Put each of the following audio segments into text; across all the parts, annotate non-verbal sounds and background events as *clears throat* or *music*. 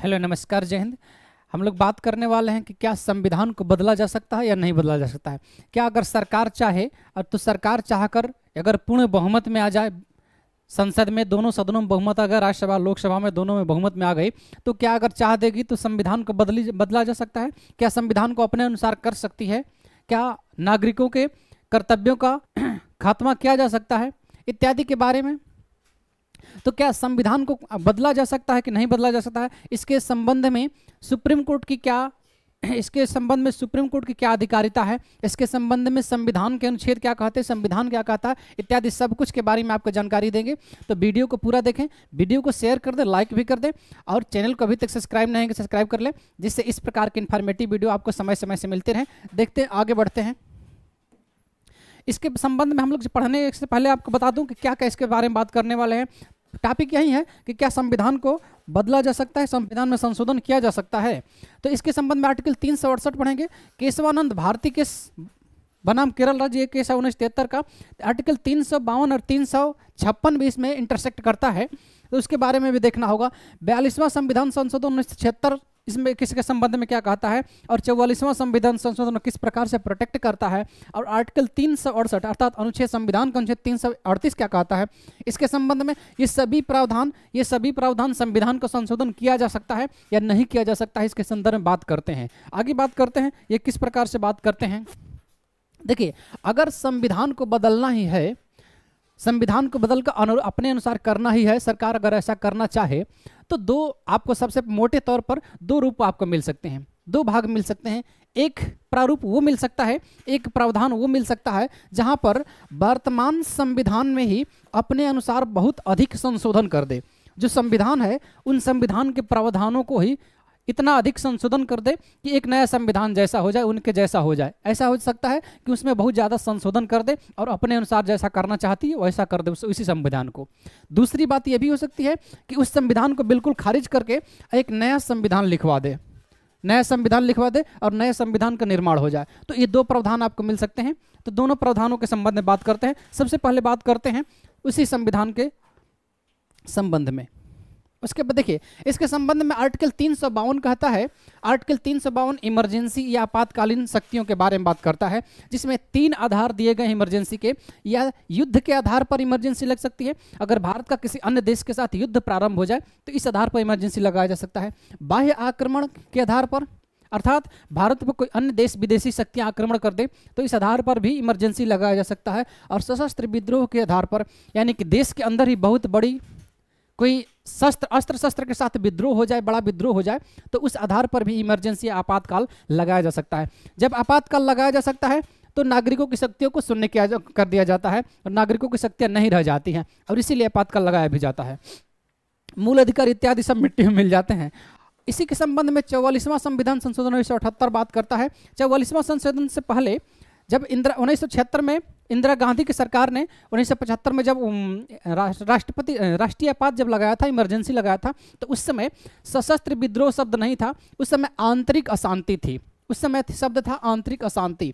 hello नमस्कार जय हिंद हम लोग बात करने वाले हैं कि क्या संविधान को बदला जा सकता है या नहीं बदला जा सकता है क्या अगर सरकार चाहे और तो सरकार चाहकर अगर पूर्ण बहुमत में आ जाए संसद में दोनों सदनों में बहुमत अगर राज्यसभा लोकसभा में दोनों में बहुमत में आ गई तो क्या अगर चाह देगी तो संविधान को बदली बदला जा सकता है क्या संविधान को अपने अनुसार कर सकती है क्या नागरिकों के कर्तव्यों का *clears throat* खात्मा किया जा सकता है इत्यादि के बारे में तो क्या संविधान को बदला जा सकता है कि नहीं बदला जा सकता है इसके संबंध में सुप्रीम कोर्ट की क्या इसके संबंध में सुप्रीम कोर्ट की क्या अधिकारिता है इसके संबंध में संविधान के अनुच्छेद क्या कहते हैं संविधान क्या कहता है इत्यादि सब कुछ के बारे में आपको जानकारी देंगे तो वीडियो को पूरा देखें वीडियो को शेयर कर दें लाइक भी कर दें और चैनल को अभी तक सब्सक्राइब नहीं है सब्सक्राइब कर लें जिससे इस प्रकार के इन्फॉर्मेटिव वीडियो आपको समय समय से मिलते रहें देखते हैं आगे बढ़ते हैं इसके संबंध में हम लोग पढ़ने से पहले आपको बता दूं कि क्या क्या इसके बारे में बात करने वाले हैं टॉपिक यही है कि क्या संविधान को बदला जा सकता है संविधान में संशोधन किया जा सकता है तो इसके संबंध में आर्टिकल तीन सौ अड़सठ पढ़ेंगे केशवानंद भारती के बनाम केरल राज्य इक्कीस उन्नीस तिहत्तर का आर्टिकल तीन सौ बावन और तीन सौ छप्पन भी इसमें इंटरसेक्ट करता है तो उसके बारे में भी देखना होगा बयालीसवां संविधान संशोधन उन्नीस सौ छिहत्तर इसमें किसके संबंध में क्या कहता है और चौवालीसवां संविधान संशोधन किस प्रकार से प्रोटेक्ट करता है और आर्टिकल तीन सौ अड़सठ अर्थात अनुच्छेद संविधान का अनुच्छेद तीन सौ अड़तीस क्या कहता है इसके संबंध में ये सभी प्रावधान ये सभी प्रावधान संविधान का संशोधन किया जा सकता है या नहीं किया जा सकता है इसके संदर्भ में बात करते हैं आगे बात करते हैं ये किस प्रकार से बात करते हैं देखिए अगर संविधान को बदलना ही है संविधान को बदल कर अपने अनुसार करना ही है सरकार अगर ऐसा करना चाहे तो दो आपको सबसे मोटे तौर पर दो रूप आपको मिल सकते हैं दो भाग मिल सकते हैं एक प्रारूप वो मिल सकता है एक प्रावधान वो मिल सकता है जहाँ पर वर्तमान संविधान में ही अपने अनुसार बहुत अधिक संशोधन कर दे जो संविधान है उन संविधान के प्रावधानों को ही इतना अधिक संशोधन कर दे कि एक नया संविधान जैसा हो जाए उनके जैसा हो जाए ऐसा हो सकता है कि उसमें बहुत ज़्यादा संशोधन कर दे और अपने अनुसार जैसा करना चाहती है वैसा कर दे उस, उसी संविधान को दूसरी बात यह भी हो सकती है कि उस संविधान को बिल्कुल खारिज करके एक नया संविधान लिखवा दे नया संविधान लिखवा दे और नए संविधान का निर्माण हो जाए तो ये दो प्रावधान आपको मिल सकते हैं तो दोनों प्रावधानों के संबंध में बात करते हैं सबसे पहले बात करते हैं उसी संविधान के संबंध में उसके बाद देखिए इसके संबंध में आर्टिकल तीन सौ बावन कहता है आर्टिकल तीन सौ बावन इमरजेंसी या आपातकालीन शक्तियों के बारे में बात करता है जिसमें तीन आधार दिए गए इमरजेंसी के या युद्ध के आधार पर इमरजेंसी लग सकती है अगर भारत का किसी अन्य देश के साथ युद्ध प्रारंभ हो जाए तो इस आधार पर इमरजेंसी लगाया जा सकता है बाह्य आक्रमण के आधार पर अर्थात भारत पर कोई अन्य देश विदेशी शक्तियां आक्रमण कर दे तो इस आधार पर भी इमरजेंसी लगाया जा सकता है और सशस्त्र विद्रोह के आधार पर यानी कि देश के अंदर ही बहुत बड़ी कोई शस्त्र अस्त्र शस्त्र के साथ विद्रोह हो जाए बड़ा विद्रोह हो जाए तो उस आधार पर भी इमरजेंसी आपातकाल लगाया जा सकता है जब आपातकाल लगाया जा सकता है तो नागरिकों की शक्तियों को शून्य किया कर दिया जाता है और नागरिकों की शक्तियाँ नहीं रह जाती हैं और इसीलिए आपातकाल लगाया भी जाता है मूल अधिकार इत्यादि सब मिट्टी में मिल जाते हैं इसी के संबंध में चौवालीसवां संविधान संशोधन उन्नीस बात करता है चौवालीसवां संशोधन से पहले जब इंदिरा उन्नीस में इंदिरा गांधी की सरकार ने 1975 में जब राष्ट्रपति राष्ट्रीय आपात जब लगाया था इमरजेंसी लगाया था तो उस समय सशस्त्र विद्रोह शब्द नहीं था उस समय आंतरिक अशांति थी उस समय शब्द था आंतरिक अशांति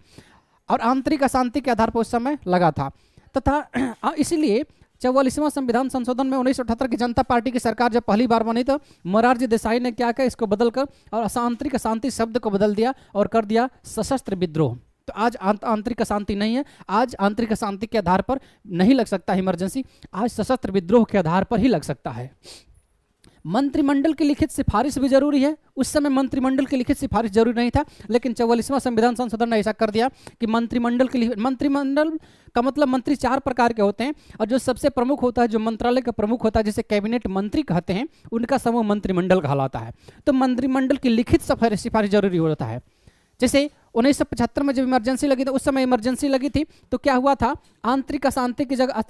और आंतरिक अशांति के आधार पर उस समय लगा था तथा इसीलिए चौवालीसवां संविधान संशोधन में उन्नीस की जनता पार्टी की सरकार जब पहली बार बनी तो मोरारजी देसाई ने क्या किया इसको बदलकर और आंतरिक अशांति शब्द को बदल दिया और कर दिया सशस्त्र विद्रोह तो आज आंतरिक अशांति नहीं है आज आंतरिक अशांति के आधार पर नहीं लग सकता इमरजेंसी आज सशस्त्र विद्रोह के आधार पर ही लग सकता है मंत्रिमंडल की लिखित सिफारिश भी जरूरी है उस समय मंत्रिमंडल की लिखित सिफारिश जरूरी नहीं था लेकिन चौवालीसवां संविधान संशोधन ने ऐसा कर दिया कि मंत्रिमंडल के मंत्रिमंडल का मतलब मंत्री चार प्रकार के होते हैं और जो सबसे प्रमुख होता है जो मंत्रालय का प्रमुख होता है जिसे कैबिनेट मंत्री कहते हैं उनका समूह मंत्रिमंडल कहलाता है तो मंत्रिमंडल की लिखित सिफारिश जरूरी होता है जैसे उन्नीस में जब इमरजेंसी लगी थी तो उस समय इमरजेंसी लगी थी तो क्या हुआ था आंतरिक अशांति की जगह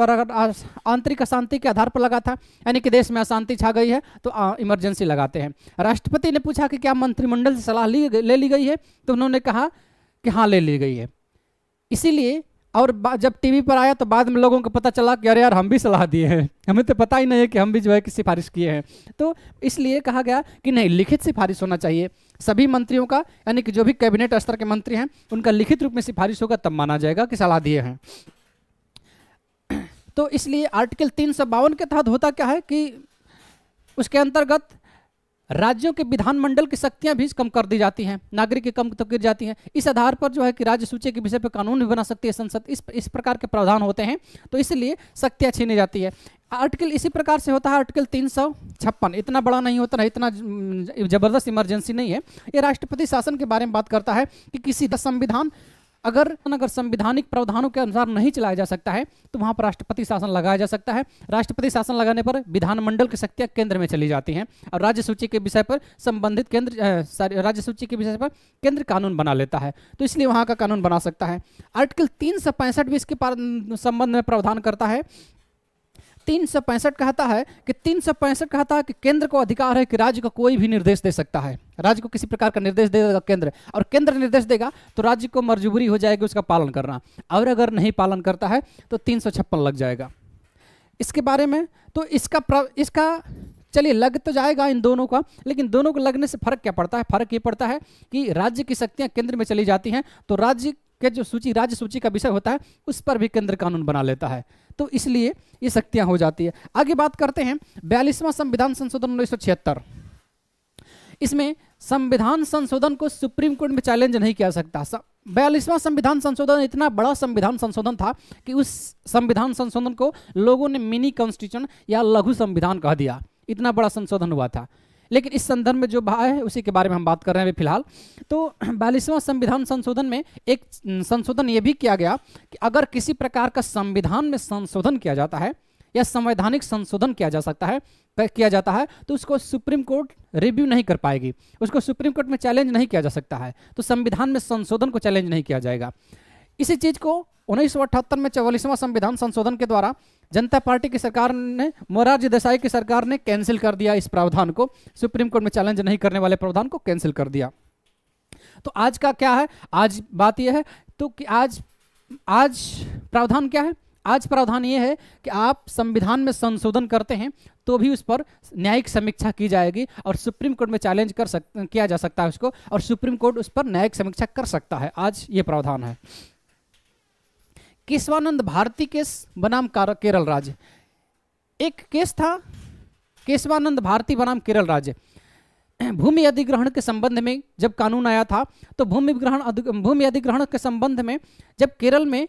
पर आंतरिक अशांति के आधार पर लगा था यानी कि देश में अशांति छा गई है तो इमरजेंसी लगाते हैं राष्ट्रपति ने पूछा कि क्या मंत्रिमंडल से सलाह ली ले ली गई है तो उन्होंने कहा कि हाँ ले ली गई है इसीलिए और जब टीवी पर आया तो बाद में लोगों को पता चला कि अरे यार हम भी सलाह दिए हैं हमें तो पता ही नहीं है कि हम भी जो है कि सिफारिश किए हैं तो इसलिए कहा गया कि नहीं लिखित सिफारिश होना चाहिए सभी मंत्रियों का यानी कि जो भी कैबिनेट स्तर के मंत्री हैं उनका लिखित रूप में सिफारिश होगा तब माना जाएगा कि सलाह दिए हैं तो इसलिए आर्टिकल तीन सौ बावन के तहत होता क्या है कि उसके अंतर्गत राज्यों के विधानमंडल की शक्तियां भी कम कर दी जाती हैं नागरिक की कम तक तो गिर जाती हैं इस आधार पर जो है कि राज्य सूची के विषय पर कानून भी बना सकती है संसद इस इस प्रकार के प्रावधान होते हैं तो इसलिए शक्तियाँ छीनी जाती है आर्टिकल इसी प्रकार से होता है आर्टिकल तीन सौ छप्पन इतना बड़ा नहीं होता है इतना जबरदस्त इमरजेंसी नहीं है ये राष्ट्रपति शासन के बारे में बात करता है कि किसी संविधान अगर अगर संविधानिक प्रावधानों के अनुसार नहीं चलाया जा सकता है तो वहां पर राष्ट्रपति शासन लगाया जा सकता है राष्ट्रपति शासन लगाने पर विधानमंडल की शक्तियाँ केंद्र में चली जाती हैं और राज्य सूची के विषय पर संबंधित केंद्र राज्य सूची के विषय पर केंद्र कानून बना लेता है तो इसलिए वहाँ का कानून बना सकता है आर्टिकल तीन सौ पैंसठ भी इसके संबंध में प्रावधान करता है तीन सौ पैंसठ कहता है कि तीन सौ पैंसठ कहता है कि केंद्र को अधिकार है कि राज्य को कोई भी निर्देश दे सकता है राज्य को किसी प्रकार का निर्देश दे देगा केंद्र और केंद्र निर्देश देगा तो राज्य को मजबूरी हो जाएगी उसका पालन करना और अगर नहीं पालन करता है तो तीन लग जाएगा इसके बारे में तो इसका इसका चलिए लग तो जाएगा इन दोनों का लेकिन दोनों को लगने से फर्क क्या पड़ता है फर्क ये पड़ता है कि राज्य की शक्तियाँ केंद्र में चली जाती हैं तो राज्य के जो सूची राज्य सूची का विषय होता है उस पर भी केंद्र कानून बना लेता है तो इसलिए ये शक्तियाँ हो जाती है आगे बात करते हैं बयालीसवां संविधान संशोधन उन्नीस इसमें संविधान संशोधन को सुप्रीम कोर्ट में चैलेंज नहीं किया सकता बयालीसवां संविधान संशोधन इतना बड़ा संविधान संशोधन था कि उस संविधान संशोधन को लोगों ने मिनी कॉन्स्टिट्यूशन या लघु संविधान कह दिया इतना बड़ा संशोधन हुआ था लेकिन इस संदर्भ में जो भाव है उसी के बारे में हम बात कर रहे हैं अभी फिलहाल तो *clears throat* बयालीसवां संविधान संशोधन में एक संशोधन ये भी किया गया कि अगर किसी प्रकार का संविधान में संशोधन किया जाता है या संवैधानिक संशोधन किया जा सकता है किया जाता है तो उसको सुप्रीम कोर्ट रिव्यू नहीं कर पाएगी उसको सुप्रीम कोर्ट में चैलेंज नहीं किया जा सकता है तो संविधान में संशोधन को चैलेंज नहीं किया जाएगा इसी चीज़ को उन्नीस में चौवालीसवां संविधान संशोधन के द्वारा जनता पार्टी की सरकार ने मोरारजी देसाई की सरकार ने कैंसिल कर दिया इस प्रावधान को सुप्रीम कोर्ट में चैलेंज नहीं करने वाले प्रावधान को कैंसिल कर दिया तो आज का क्या है आज बात यह है तो कि आज आज प्रावधान क्या है आज प्रावधान ये है कि आप संविधान में संशोधन करते हैं तो भी उस पर न्यायिक समीक्षा की जाएगी और सुप्रीम कोर्ट में चैलेंज कर सक किया जा सकता है उसको और सुप्रीम कोर्ट उस पर न्यायिक समीक्षा कर सकता है आज ये प्रावधान है केशवानंद भारती केस बनाम केरल राज्य एक केस था केशवानंद भारती बनाम केरल राज्य भूमि अधिग्रहण के संबंध में जब कानून आया था तो भूमि ग्रहण भूमि अधिग्रहण के संबंध में जब केरल में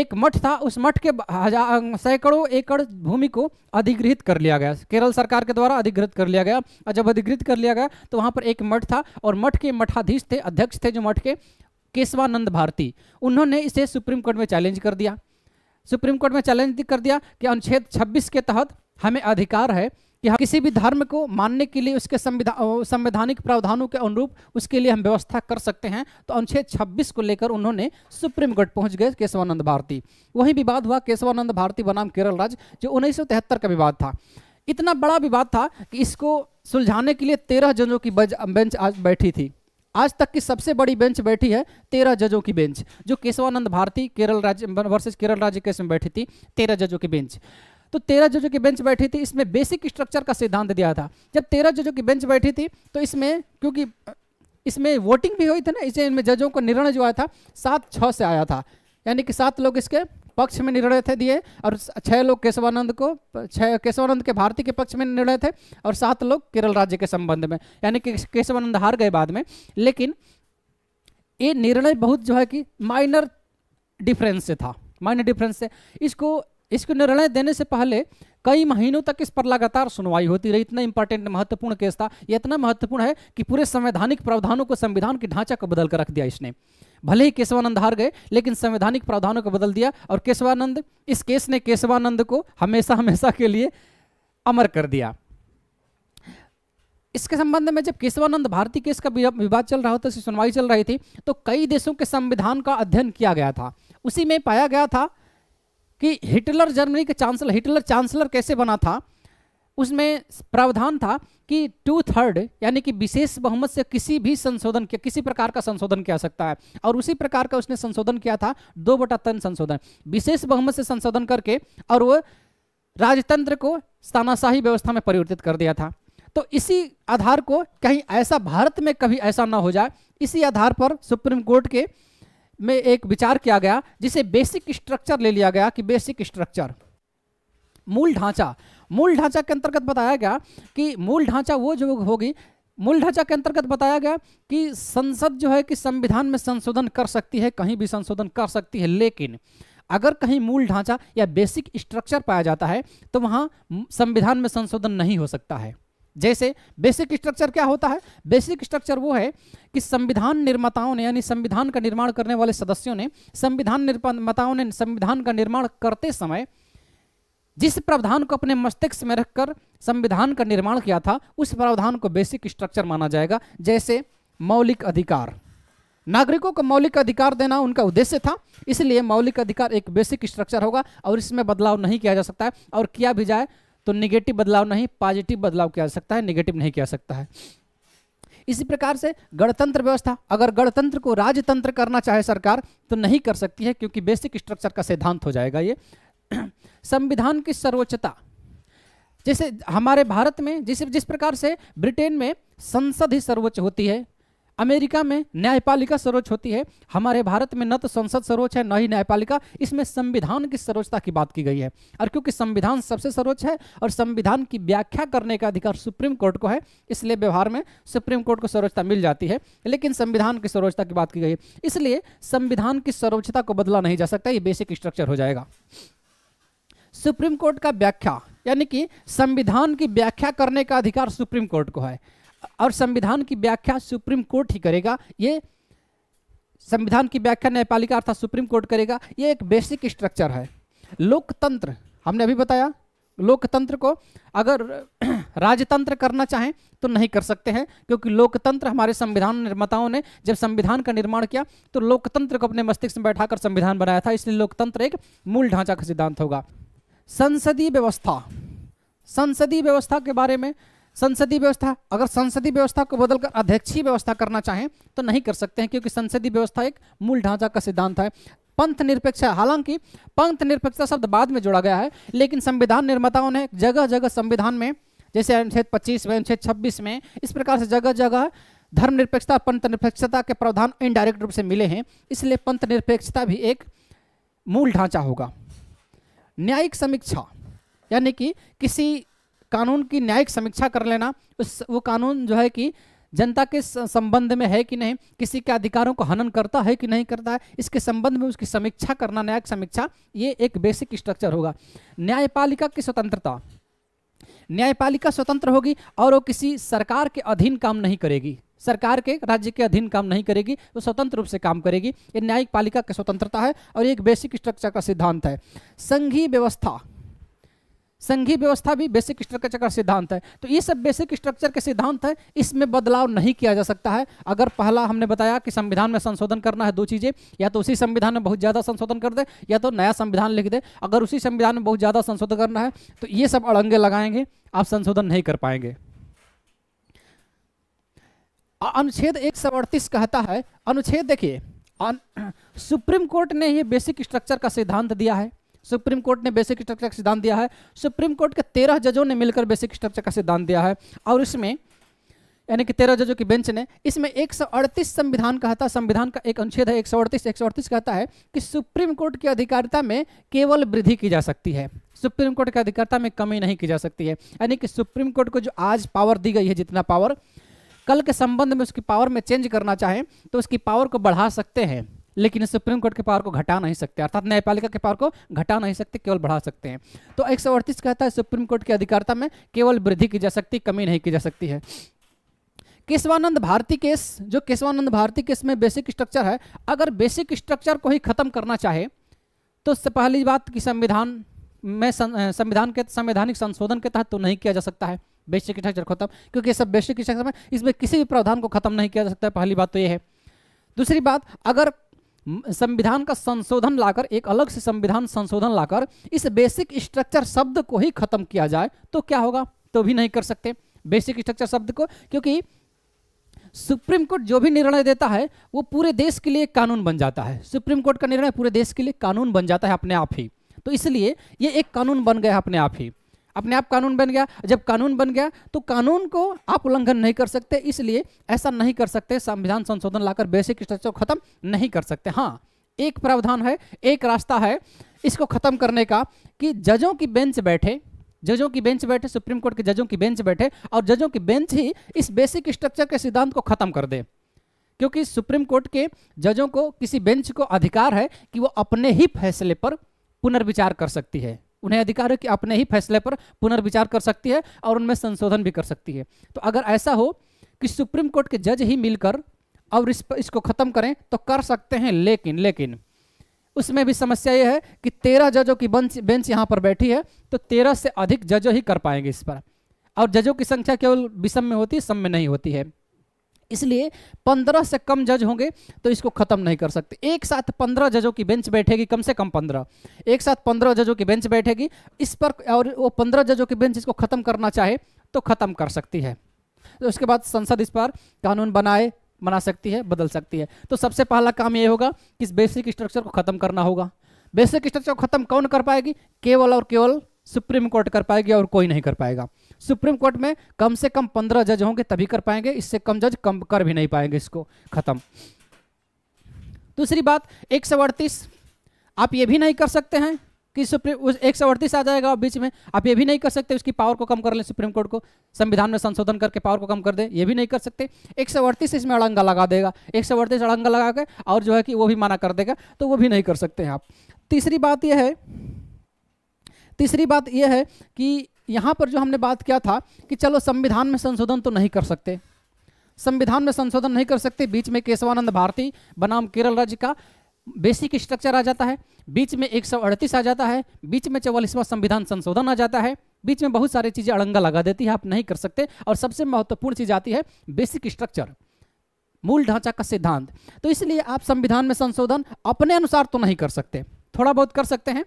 एक मठ था उस मठ के हजार अं, सैकड़ों एकड़ भूमि को अधिग्रहित कर लिया गया केरल सरकार के द्वारा अधिग्रहित कर लिया गया और जब अधिग्रहित कर लिया गया तो वहाँ पर एक मठ था और मठ के मठाधीश थे अध्यक्ष थे जो मठ के केशवानंद भारती उन्होंने इसे सुप्रीम कोर्ट में चैलेंज कर दिया सुप्रीम कोर्ट में चैलेंज कर दिया कि अनुच्छेद 26 के तहत हमें अधिकार है कि हम किसी भी धर्म को मानने के लिए उसके संविधान संवैधानिक प्रावधानों के अनुरूप उसके लिए हम व्यवस्था कर सकते हैं तो अनुच्छेद 26 को लेकर उन्होंने सुप्रीम कोर्ट पहुंच गए केशवानंद भारती वही विवाद हुआ केशवानंद भारती बनाम केरल राज्य जो उन्नीस का विवाद था इतना बड़ा विवाद था कि इसको सुलझाने के लिए तेरह जजों की बेंच आज बैठी थी आज तक की सबसे बड़ी बेंच बैठी है तेरह जजों की बेंच जो केशवानंद भारती केरल राज्य वर्सेज केरल राज्य केस में बैठी थी तेरह जजों की बेंच तो तेरह जजों की बेंच बैठी थी इसमें बेसिक स्ट्रक्चर का सिद्धांत दिया था जब तेरह जजों की बेंच बैठी थी तो इसमें क्योंकि इसमें वोटिंग भी हुई थी ना इसे इनमें जजों का निर्णय जो आया था सात छः से आया था यानी कि सात लोग इसके पक्ष में निर्णय थे दिए और छः लोग केशवानंद को छः केशवानंद के भारती के पक्ष में निर्णय थे और सात लोग केरल राज्य के संबंध में यानी कि केशवानंद हार गए बाद में लेकिन ये निर्णय बहुत जो है कि माइनर डिफरेंस से था माइनर डिफरेंस से इसको इसके निर्णय देने से पहले कई महीनों तक इस पर लगातार सुनवाई होती रही इतना इंपॉर्टेंट महत्वपूर्ण केस था यह इतना महत्वपूर्ण है कि पूरे संवैधानिक प्रावधानों को संविधान के ढांचा को बदलकर रख दिया इसने भले ही केशवानंद हार गए लेकिन संवैधानिक प्रावधानों को बदल दिया और केशवानंद इस केस ने केशवानंद को हमेशा हमेशा के लिए अमर कर दिया इसके संबंध में जब केशवानंद भारती केस का विवाद चल रहा था सुनवाई चल रही थी तो कई देशों के संविधान का अध्ययन किया गया था उसी में पाया गया था कि हिटलर जर्मनी के चांसलर हिटलर चांसलर कैसे बना था उसमें प्रावधान था कि टू थर्ड यानी कि विशेष बहुमत से किसी भी संशोधन के किसी प्रकार का संशोधन किया सकता है और उसी प्रकार का उसने संशोधन किया था दो बटा तन संशोधन विशेष बहुमत से संशोधन करके और वह राजतंत्र को स्थानाशाही व्यवस्था में परिवर्तित कर दिया था तो इसी आधार को कहीं ऐसा भारत में कभी ऐसा ना हो जाए इसी आधार पर सुप्रीम कोर्ट के में एक विचार किया गया जिसे बेसिक स्ट्रक्चर ले लिया गया कि बेसिक स्ट्रक्चर मूल ढांचा मूल ढांचा के अंतर्गत बताया गया कि मूल ढांचा वो जो होगी मूल ढांचा के अंतर्गत बताया गया कि संसद जो है कि संविधान में संशोधन कर सकती है कहीं भी संशोधन कर सकती है लेकिन अगर कहीं मूल ढांचा या बेसिक स्ट्रक्चर पाया जाता है तो वहाँ संविधान में संशोधन नहीं हो सकता है जैसे बेसिक स्ट्रक्चर क्या होता है बेसिक स्ट्रक्चर वो है कि संविधान निर्माताओं ने यानी संविधान का निर्माण करने वाले सदस्यों ने संविधान निर्माताओं ने संविधान का निर्माण करते समय जिस प्रावधान को अपने मस्तिष्क में रखकर संविधान का निर्माण किया था उस प्रावधान को बेसिक स्ट्रक्चर माना जाएगा जैसे मौलिक अधिकार नागरिकों को मौलिक अधिकार देना उनका उद्देश्य था इसलिए मौलिक अधिकार एक बेसिक स्ट्रक्चर होगा और इसमें बदलाव नहीं किया जा सकता है और किया भी जाए तो निगेटिव बदलाव नहीं पॉजिटिव बदलाव किया जा सकता है निगेटिव नहीं किया सकता है इसी प्रकार से गणतंत्र व्यवस्था अगर गणतंत्र को राजतंत्र करना चाहे सरकार तो नहीं कर सकती है क्योंकि बेसिक स्ट्रक्चर का सिद्धांत हो जाएगा ये *clears throat* संविधान की सर्वोच्चता जैसे हमारे भारत में जिस जिस प्रकार से ब्रिटेन में संसद ही सर्वोच्च होती है अमेरिका में न्यायपालिका सर्वोच्च होती है हमारे भारत में न तो संसद सर्वोच्च है न ही न्यायपालिका इसमें संविधान की सर्वोच्चता की बात की गई है और क्योंकि संविधान सबसे सर्वोच्च है और संविधान की व्याख्या करने का अधिकार सुप्रीम कोर्ट को है इसलिए व्यवहार में सुप्रीम कोर्ट को सर्वोच्चता मिल जाती है लेकिन संविधान की सर्वोच्चता की बात की गई है इसलिए संविधान की सर्वोच्चता को बदला नहीं जा सकता ये बेसिक स्ट्रक्चर हो जाएगा सुप्रीम कोर्ट का व्याख्या यानी कि संविधान की व्याख्या करने का अधिकार सुप्रीम कोर्ट को है और संविधान की व्याख्या सुप्रीम कोर्ट ही करेगा ये संविधान की व्याख्या न्यायपालिका अर्थात सुप्रीम कोर्ट करेगा ये एक बेसिक स्ट्रक्चर है लोकतंत्र हमने अभी बताया लोकतंत्र को अगर *clears throat* राजतंत्र करना चाहें तो नहीं कर सकते हैं क्योंकि लोकतंत्र हमारे संविधान निर्माताओं ने जब संविधान का निर्माण किया तो लोकतंत्र को अपने मस्तिष्क में बैठाकर संविधान बनाया था इसलिए लोकतंत्र एक मूल ढांचा का सिद्धांत होगा संसदीय व्यवस्था संसदीय व्यवस्था के बारे में संसदीय व्यवस्था अगर संसदीय व्यवस्था को बदलकर अध्यक्षीय व्यवस्था करना चाहें तो नहीं कर सकते हैं क्योंकि संसदीय व्यवस्था एक मूल ढांचा का सिद्धांत है पंथ निरपेक्ष हालांकि पंथ निरपेक्षता शब्द बाद में जोड़ा गया है लेकिन संविधान निर्माताओं ने जगह जगह संविधान में जैसे अनुच्छेद पच्चीस में अनुच्छेद छब्बीस में इस प्रकार से जगह जगह धर्मनिरपेक्षता पंथ निरपेक्षता के प्रावधान इनडायरेक्ट रूप से मिले हैं इसलिए पंथ निरपेक्षता भी एक मूल ढांचा होगा न्यायिक समीक्षा यानी कि किसी कानून की न्यायिक समीक्षा कर लेना उस वो कानून जो है कि जनता के संबंध में है कि नहीं किसी के अधिकारों को हनन करता है कि नहीं करता है इसके संबंध में उसकी समीक्षा करना न्यायिक समीक्षा ये एक बेसिक स्ट्रक्चर होगा न्यायपालिका की स्वतंत्रता न्यायपालिका स्वतंत्र होगी और वो किसी सरकार के अधीन काम नहीं करेगी सरकार के राज्य के अधीन काम नहीं करेगी वो स्वतंत्र रूप से काम करेगी ये न्यायिक पालिका की स्वतंत्रता है और ये एक बेसिक स्ट्रक्चर का सिद्धांत है संघीय व्यवस्था संघीय व्यवस्था भी बेसिक स्ट्रक्चर का सिद्धांत है तो ये सब बेसिक स्ट्रक्चर के सिद्धांत है इसमें बदलाव नहीं किया जा सकता है अगर पहला हमने बताया कि संविधान में संशोधन करना है दो चीज़ें या तो उसी संविधान में बहुत ज़्यादा संशोधन कर दे या तो नया संविधान लिख दे अगर उसी संविधान में बहुत ज़्यादा संशोधन करना है तो ये सब अड़ंगे लगाएंगे आप संशोधन नहीं कर पाएंगे अनुच्छेद एक कहता है अनुच्छेद देखिए *clears throat* सुप्रीम कोर्ट ने ये बेसिक स्ट्रक्चर का सिद्धांत दिया है सुप्रीम कोर्ट ने बेसिक स्ट्रक्चर का सिद्धांत दिया है सुप्रीम कोर्ट के तेरह जजों ने मिलकर बेसिक स्ट्रक्चर का सिद्धांत दिया है और इसमें यानी कि तेरह जजों की बेंच ने इसमें एक संविधान कहता संविधान का एक अनुच्छेद है एक सौ अड़तीस एक सौ अड़तीस कहता है कि सुप्रीम कोर्ट की अधिकारिता में केवल वृद्धि की जा सकती है सुप्रीम कोर्ट की अधिकारिता में कमी नहीं की जा सकती है यानी कि सुप्रीम कोर्ट को जो आज पावर दी गई है जितना पावर कल के संबंध में उसकी पावर में चेंज करना चाहें तो उसकी पावर को बढ़ा सकते हैं लेकिन सुप्रीम कोर्ट के पावर को घटा नहीं सकते अर्थात न्यायपालिका के पावर को घटा नहीं सकते केवल बढ़ा सकते हैं तो एक सौ अड़तीस कहता है सुप्रीम कोर्ट की अधिकारता में केवल वृद्धि की जा सकती कमी नहीं की जा सकती है केशवानंद भारती केस जो केशवानंद भारती केस में बेसिक स्ट्रक्चर है अगर बेसिक स्ट्रक्चर को ही खत्म करना चाहे तो उससे पहली बात कि संविधान में संविधान के संवैधानिक संशोधन के तहत तो नहीं किया जा सकता है बेसिक स्ट्रक्चर खत्म क्योंकि सब बेसिक स्ट्रक्चर में इसमें किसी भी प्रावधान को खत्म नहीं किया जा सकता पहली बात तो ये है दूसरी बात अगर संविधान का संशोधन लाकर एक अलग से संविधान संशोधन लाकर इस बेसिक स्ट्रक्चर शब्द को ही खत्म किया जाए तो क्या होगा तो भी नहीं कर सकते बेसिक स्ट्रक्चर शब्द को क्योंकि सुप्रीम कोर्ट जो भी निर्णय देता है वो पूरे देश के लिए कानून बन जाता है सुप्रीम कोर्ट का निर्णय पूरे देश के लिए कानून बन जाता है अपने आप ही तो इसलिए ये एक कानून बन गया अपने आप ही अपने आप कानून बन गया जब कानून बन गया तो कानून को आप उल्लंघन नहीं कर सकते इसलिए ऐसा नहीं कर सकते संविधान संशोधन लाकर बेसिक स्ट्रक्चर को खत्म नहीं कर सकते हाँ एक प्रावधान है एक रास्ता है इसको खत्म करने का कि जजों की बेंच बैठे जजों की बेंच बैठे सुप्रीम कोर्ट के जजों की बेंच बैठे और जजों की बेंच ही इस बेसिक स्ट्रक्चर के सिद्धांत को खत्म कर दे क्योंकि सुप्रीम कोर्ट के जजों को किसी बेंच को अधिकार है कि वो अपने ही फैसले पर पुनर्विचार कर सकती है उन्हें अधिकार है कि अपने ही फैसले पर पुनर्विचार कर सकती है और उनमें संशोधन भी कर सकती है तो अगर ऐसा हो कि सुप्रीम कोर्ट के जज ही मिलकर और इस इसको ख़त्म करें तो कर सकते हैं लेकिन लेकिन उसमें भी समस्या यह है कि तेरह जजों की बेंच बेंच यहाँ पर बैठी है तो तेरह से अधिक जज ही कर पाएंगे इस पर और जजों की संख्या केवल विषम में होती है सम में नहीं होती है इसलिए पंद्रह से कम जज होंगे तो इसको खत्म नहीं कर सकते एक साथ पंद्रह जजों की बेंच बैठेगी कम से कम पंद्रह एक साथ पंद्रह जजों की बेंच बैठेगी इस पर और वो पंद्रह जजों की बेंच इसको खत्म करना चाहे तो खत्म कर सकती है तो उसके बाद संसद इस पर कानून बनाए बना सकती है बदल सकती है तो सबसे पहला काम ये होगा कि इस बेसिक स्ट्रक्चर को खत्म करना होगा बेसिक स्ट्रक्चर को खत्म कौन कर पाएगी केवल और केवल सुप्रीम कोर्ट कर पाएगी और कोई नहीं कर पाएगा सुप्रीम कोर्ट में कम से कम पंद्रह जज होंगे तभी कर पाएंगे इससे कम जज कम कर भी नहीं पाएंगे इसको खत्म दूसरी बात एक सौ अड़तीस आप ये भी नहीं कर सकते हैं कि सुप्रीम उस एक सौ अड़तीस आ जाएगा बीच में आप ये भी नहीं कर सकते उसकी पावर को कम कर लें सुप्रीम कोर्ट को संविधान में संशोधन करके पावर को कम कर दे ये भी नहीं कर सकते एक सौ अड़तीस इसमें अड़ंगा लगा देगा एक सौ अड़तीस अड़ंगा लगा के और जो है कि वो भी माना कर देगा तो वो भी नहीं कर सकते हैं आप तीसरी बात यह है तीसरी बात यह है कि यहाँ पर जो हमने बात किया था कि चलो संविधान में संशोधन तो नहीं कर सकते संविधान में संशोधन नहीं कर सकते बीच में केशवानंद भारती बनाम केरल राज्य का बेसिक स्ट्रक्चर आ जाता है बीच में एक आ जाता है बीच में चौवालीसवां संविधान संशोधन आ जाता है बीच में बहुत सारी चीज़ें अड़ंगा लगा देती है आप नहीं कर सकते और सबसे महत्वपूर्ण चीज़ आती है बेसिक स्ट्रक्चर मूल ढांचा का सिद्धांत तो इसलिए आप संविधान में संशोधन अपने अनुसार तो नहीं कर सकते थोड़ा बहुत कर सकते हैं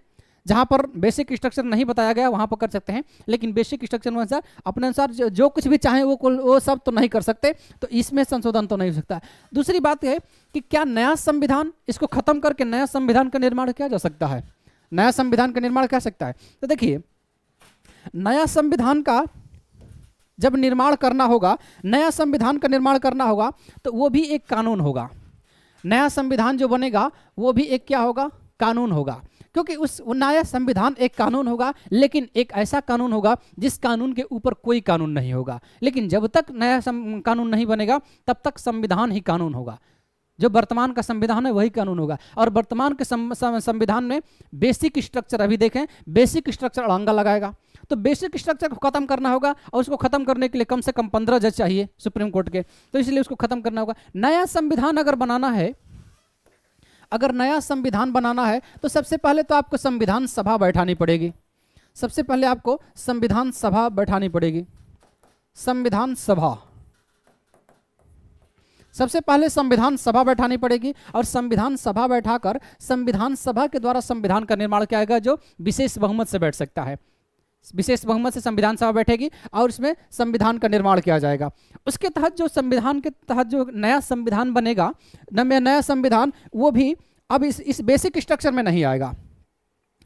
जहाँ पर बेसिक स्ट्रक्चर नहीं बताया गया वहाँ पर कर सकते हैं लेकिन बेसिक स्ट्रक्चर अनुसार अपने अनुसार जो, जो कुछ भी चाहें वो वो सब तो नहीं कर सकते तो इसमें संशोधन तो नहीं हो सकता दूसरी बात है कि क्या नया संविधान इसको खत्म करके नया संविधान का निर्माण किया जा सकता है नया संविधान का निर्माण कह सकता है तो देखिए नया संविधान का जब निर्माण करना होगा नया संविधान का निर्माण करना होगा तो वो भी एक कानून होगा नया संविधान जो बनेगा वो भी एक क्या होगा कानून होगा क्योंकि उस नया संविधान एक कानून होगा लेकिन एक ऐसा कानून होगा जिस कानून के ऊपर कोई कानून नहीं होगा लेकिन जब तक नया कानून नहीं बनेगा तब तक संविधान ही कानून होगा जो वर्तमान का संविधान है वही कानून होगा और वर्तमान के संविधान में बेसिक स्ट्रक्चर अभी देखें बेसिक स्ट्रक्चर अड़ंगा लगाएगा तो बेसिक स्ट्रक्चर को खत्म करना होगा और उसको खत्म करने के लिए कम से कम पंद्रह जज चाहिए सुप्रीम कोर्ट के तो इसलिए उसको खत्म करना होगा नया संविधान अगर बनाना है अगर नया संविधान बनाना है तो सबसे पहले तो आपको संविधान सभा बैठानी पड़ेगी सबसे पहले आपको संविधान सभा बैठानी पड़ेगी संविधान सभा सबसे पहले संविधान सभा बैठानी पड़ेगी और संविधान सभा बैठाकर संविधान सभा के द्वारा संविधान का निर्माण किया जाएगा जो विशेष बहुमत से बैठ सकता है विशेष बहुमत से संविधान सभा बैठेगी और इसमें संविधान का निर्माण किया जाएगा उसके तहत जो संविधान के तहत जो नया संविधान बनेगा नया संविधान वो भी अब इस इस बेसिक स्ट्रक्चर में नहीं आएगा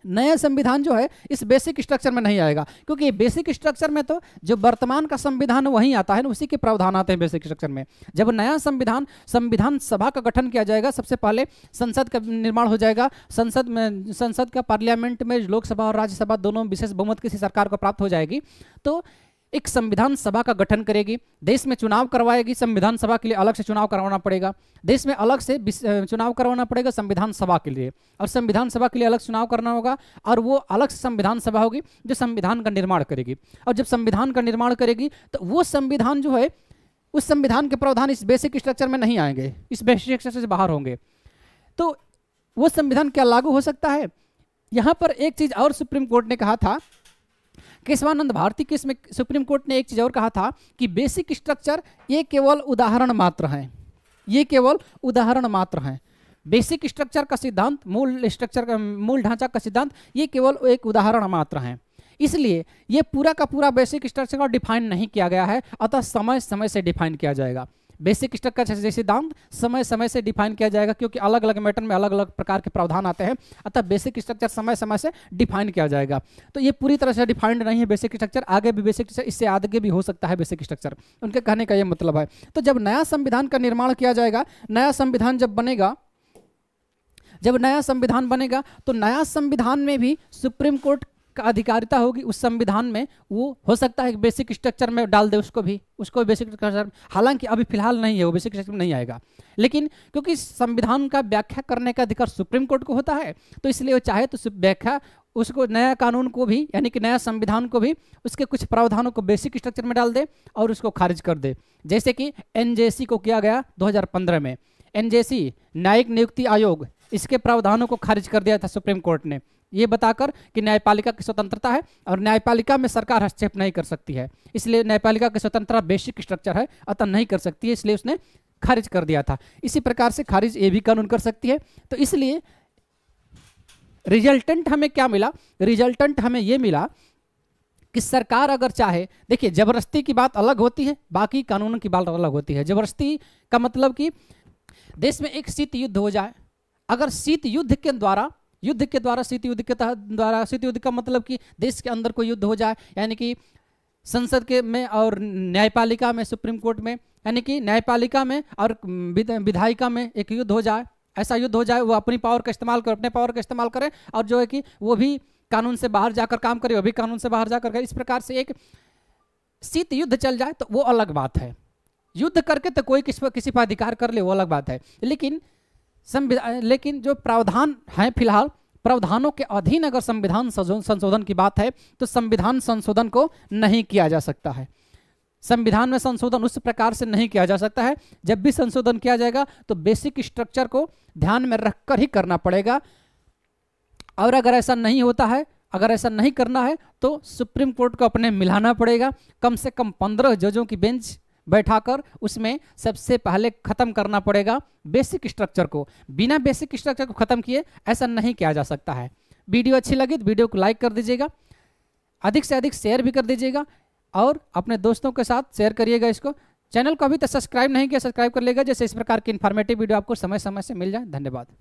नया संविधान जो है इस बेसिक स्ट्रक्चर में नहीं आएगा क्योंकि बेसिक स्ट्रक्चर में तो जो वर्तमान का संविधान वहीं आता है ना उसी के प्रावधान आते हैं बेसिक स्ट्रक्चर में जब नया संविधान संविधान सभा का गठन किया जाएगा सबसे पहले संसद का निर्माण हो जाएगा संसद में संसद का पार्लियामेंट में लोकसभा और राज्यसभा दोनों विशेष बहुमत किसी सरकार को प्राप्त हो जाएगी तो एक संविधान सभा का गठन करेगी देश में चुनाव करवाएगी संविधान सभा के लिए अलग से चुनाव करवाना पड़ेगा देश में अलग से चुनाव करवाना पड़ेगा संविधान सभा के लिए और संविधान सभा के लिए अलग चुनाव करना होगा और वो अलग से संविधान सभा होगी जो संविधान का निर्माण करेगी और जब संविधान का निर्माण करेगी तो वो संविधान जो है उस संविधान के प्रावधान इस बेसिक स्ट्रक्चर में नहीं आएंगे इस बेसिक स्ट्रक्चर से बाहर होंगे तो वो संविधान क्या लागू हो सकता है यहाँ पर एक चीज़ और सुप्रीम कोर्ट ने कहा था केशवानंद भारती केस में सुप्रीम कोर्ट ने एक चीज़ और कहा था कि बेसिक स्ट्रक्चर ये केवल उदाहरण मात्र हैं ये केवल उदाहरण मात्र हैं बेसिक स्ट्रक्चर का सिद्धांत मूल स्ट्रक्चर का मूल ढांचा का सिद्धांत ये केवल एक उदाहरण मात्र हैं इसलिए ये पूरा का पूरा बेसिक स्ट्रक्चर का डिफाइन नहीं किया गया है अतः समय समय से डिफाइन किया जाएगा बेसिक स्ट्रक्चर जैसे सिद्धांत समय समय से डिफाइन किया जाएगा क्योंकि अलग अलग मैटर में अलग अलग प्रकार के प्रावधान आते हैं अतः बेसिक स्ट्रक्चर समय समय से डिफाइन किया जाएगा तो ये पूरी तरह से डिफाइंड नहीं है बेसिक स्ट्रक्चर आगे भी बेसिक स्ट्रक्चर इससे आगे भी हो सकता है बेसिक स्ट्रक्चर उनके कहने का ये मतलब है तो जब नया संविधान का निर्माण किया जाएगा नया संविधान जब बनेगा जब नया संविधान बनेगा तो नया संविधान में भी सुप्रीम कोर्ट का अधिकारिता होगी उस संविधान में वो हो सकता है कि बेसिक स्ट्रक्चर में डाल दे उसको भी उसको भी बेसिक स्ट्रक्चर हालांकि अभी फिलहाल नहीं है वो बेसिक स्ट्रक्चर में नहीं आएगा लेकिन क्योंकि संविधान का व्याख्या करने का अधिकार सुप्रीम कोर्ट को होता है तो इसलिए वो चाहे तो व्याख्या उसको नया कानून को भी यानी कि नया संविधान को भी उसके कुछ प्रावधानों को बेसिक स्ट्रक्चर में डाल दे और उसको खारिज कर दे जैसे कि एन को किया गया दो में एन न्यायिक नियुक्ति आयोग इसके प्रावधानों को खारिज कर दिया था सुप्रीम कोर्ट ने ये बताकर कि न्यायपालिका की स्वतंत्रता है और न्यायपालिका में सरकार हस्तक्षेप नहीं कर सकती है इसलिए न्यायपालिका की स्वतंत्रता बेसिक स्ट्रक्चर है अतः नहीं कर सकती है इसलिए उसने खारिज कर दिया था इसी प्रकार से खारिज ये भी कानून कर सकती है तो इसलिए रिजल्टेंट हमें क्या मिला रिजल्टेंट हमें ये मिला कि सरकार अगर चाहे देखिए जबरदस्ती की बात अलग होती है बाकी कानूनों की बात अलग होती है जबरदस्ती का मतलब कि देश में एक शीत युद्ध हो जाए अगर शीत युद्ध के द्वारा युद्ध के द्वारा शीत युद्ध के तहत द्वारा शीत युद्ध का मतलब कि देश के अंदर कोई युद्ध हो जाए यानी कि संसद के में और न्यायपालिका में सुप्रीम कोर्ट में यानी कि न्यायपालिका में और विधायिका में एक युद्ध हो जाए ऐसा युद्ध हो जाए वो अपनी पावर का इस्तेमाल करें अपने पावर का इस्तेमाल करें और जो है कि वो भी कानून से बाहर जाकर काम करे वो भी कानून से बाहर जाकर करे इस प्रकार से एक शीत युद्ध चल जाए तो वो अलग बात है युद्ध करके तो कोई किस किसी पर अधिकार कर ले वो अलग बात है लेकिन संविधान लेकिन जो प्रावधान हैं फिलहाल प्रावधानों के अधीन अगर संविधान संशोधन की बात है तो संविधान संशोधन को नहीं किया जा सकता है संविधान में संशोधन उस प्रकार से नहीं किया जा सकता है जब भी संशोधन किया जाएगा तो बेसिक स्ट्रक्चर को ध्यान में रखकर ही करना पड़ेगा और अगर ऐसा नहीं होता है अगर ऐसा नहीं करना है तो सुप्रीम कोर्ट को अपने मिलाना पड़ेगा कम से कम पंद्रह जजों की बेंच बैठाकर उसमें सबसे पहले ख़त्म करना पड़ेगा बेसिक स्ट्रक्चर को बिना बेसिक स्ट्रक्चर को ख़त्म किए ऐसा नहीं किया जा सकता है वीडियो अच्छी लगी तो वीडियो को लाइक कर दीजिएगा अधिक से अधिक शेयर भी कर दीजिएगा और अपने दोस्तों के साथ शेयर करिएगा इसको चैनल को अभी तक सब्सक्राइब नहीं किया सब्सक्राइब कर लेगा जैसे इस प्रकार की इन्फॉर्मेटिव वीडियो आपको समय समय से मिल जाए धन्यवाद